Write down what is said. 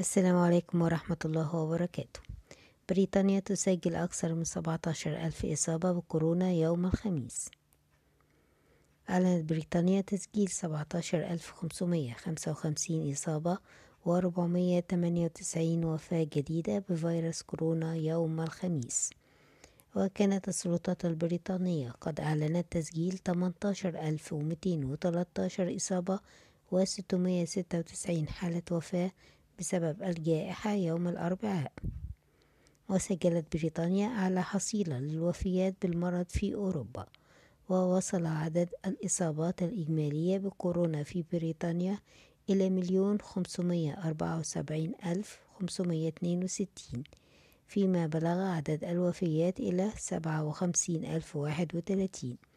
السلام عليكم ورحمة الله وبركاته بريطانيا تسجل أكثر من 17 ألف إصابة بكورونا يوم الخميس أعلنت بريطانيا تسجيل 17555 إصابة و498 وفاة جديدة بفيروس كورونا يوم الخميس وكانت السلطات البريطانية قد أعلنت تسجيل 18213 إصابة و696 حالة وفاة بسبب الجائحة يوم الأربعاء وسجلت بريطانيا أعلى حصيلة للوفيات بالمرض في أوروبا ووصل عدد الإصابات الإجمالية بكورونا في بريطانيا إلى مليون خمسمية أربعة وسبعين ألف خمسمية اتنين وستين فيما بلغ عدد الوفيات إلى سبعة وخمسين ألف واحد وتلاتين